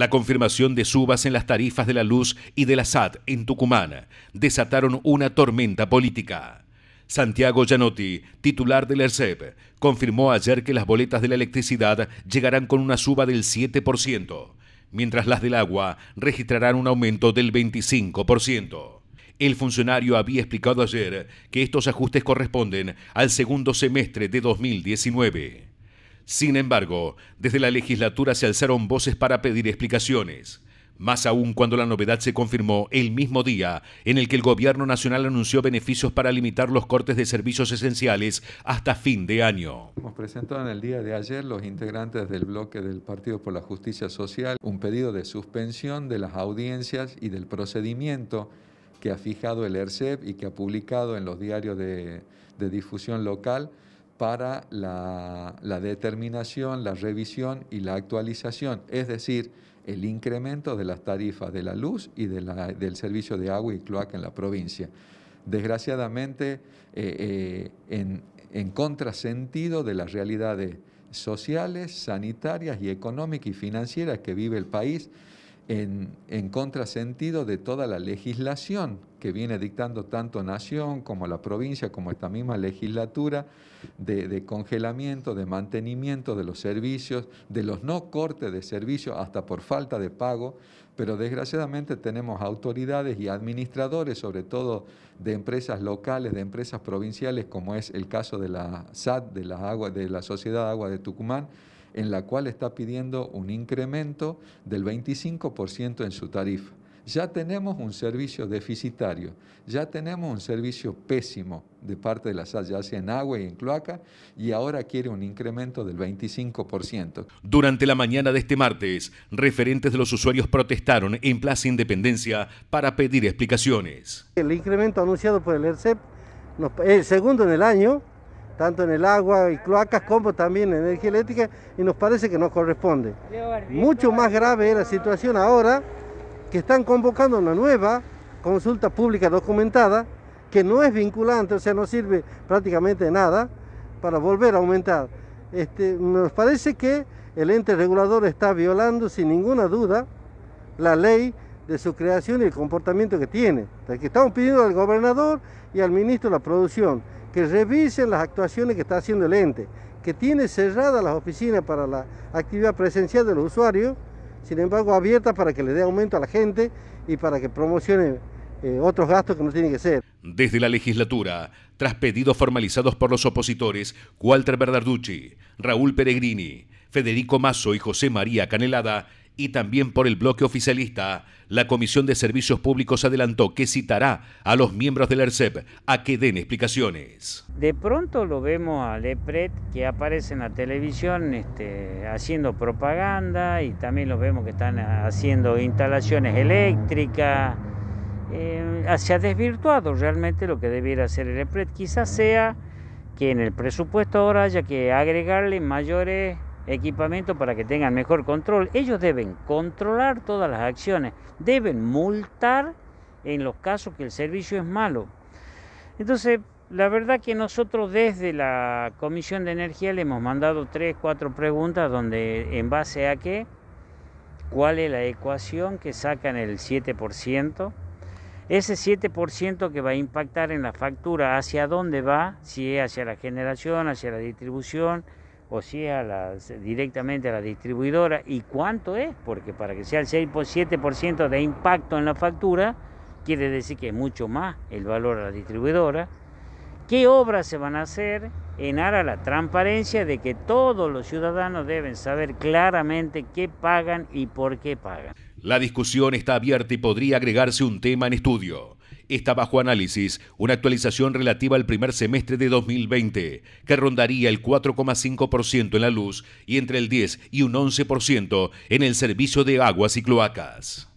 La confirmación de subas en las tarifas de la luz y de la SAT en Tucumán desataron una tormenta política. Santiago Gianotti, titular del ERCEP, confirmó ayer que las boletas de la electricidad llegarán con una suba del 7%, mientras las del agua registrarán un aumento del 25%. El funcionario había explicado ayer que estos ajustes corresponden al segundo semestre de 2019. Sin embargo, desde la legislatura se alzaron voces para pedir explicaciones, más aún cuando la novedad se confirmó el mismo día en el que el Gobierno Nacional anunció beneficios para limitar los cortes de servicios esenciales hasta fin de año. Hemos presentado en el día de ayer los integrantes del bloque del Partido por la Justicia Social un pedido de suspensión de las audiencias y del procedimiento que ha fijado el ERCEP y que ha publicado en los diarios de difusión local para la, determinación, la revisión y la actualización, es decir, el incremento de las tarifas de la luz y del servicio de agua y cloaca en la provincia. Desgraciadamente, eh, eh, en, en, contrasentido de las realidades sociales, sanitarias y económicas y financieras que vive el país, en, contrasentido de toda la legislación que viene dictando tanto Nación como la provincia, como esta misma legislatura, de, congelamiento, de mantenimiento de los servicios, de los no cortes de servicios, hasta por falta de pago, pero desgraciadamente tenemos autoridades y administradores, sobre todo de empresas locales, de empresas provinciales, como es el caso de la SAT, de, las aguas, de la Sociedad Agua de Tucumán, en la cual está pidiendo un incremento del 25% en su tarifa. Ya tenemos un servicio deficitario, ya tenemos un servicio pésimo de parte de la SAS, ya sea en agua y en cloaca, y ahora quiere un incremento del 25%. Durante la mañana de este martes, referentes de los usuarios protestaron en Plaza Independencia para pedir explicaciones. El incremento anunciado por el ERCEP, el eh, segundo en el año, tanto en el agua y cloacas como también en energía eléctrica y nos parece que no corresponde. Mucho más grave es la situación ahora que están convocando una nueva consulta pública documentada que no es vinculante, o sea, no sirve prácticamente nada para volver a aumentar. Este, nos parece que el ente regulador está violando sin ninguna duda la ley de su creación y el comportamiento que tiene. estamos pidiendo al gobernador y al ministro de la producción que revisen las actuaciones que está haciendo el ente, que tiene cerradas las oficinas para la actividad presencial de los usuarios, sin embargo abiertas para que le dé aumento a la gente y para que promocione eh, otros gastos que no tienen que ser. Desde la legislatura, tras pedidos formalizados por los opositores Walter Bernarducci, Raúl Peregrini, Federico Mazo y José María Canelada, y también por el bloque oficialista. La Comisión de Servicios Públicos adelantó que citará a los miembros del ERCEP a que den explicaciones. De pronto lo vemos al EPRED que aparece en la televisión este, haciendo propaganda y también lo vemos que están haciendo instalaciones eléctricas. Eh, se ha desvirtuado realmente lo que debiera hacer el EPRED. Quizás sea que en el presupuesto ahora haya que agregarle mayores equipamiento para que tengan mejor control. Ellos deben controlar todas las acciones, deben multar en los casos que el servicio es malo. Entonces, la verdad que nosotros desde la Comisión de Energía le hemos mandado tres, cuatro preguntas donde en base a qué, cuál es la ecuación que sacan el 7%, ese 7% que va a impactar en la factura, hacia dónde va, si es hacia la generación, hacia la distribución, o sea directamente a la distribuidora y cuánto es, porque para que sea el 6 7% de impacto en la factura, quiere decir que es mucho más el valor a la distribuidora. ¿Qué obras se van a hacer en aras a la transparencia de que todos los ciudadanos deben saber claramente qué pagan y por qué pagan? La discusión está abierta y podría agregarse un tema en estudio está bajo análisis una actualización relativa al primer semestre de 2020, que rondaría el 4,5% en la luz y entre el 10 y un 11% en el servicio de aguas y cloacas.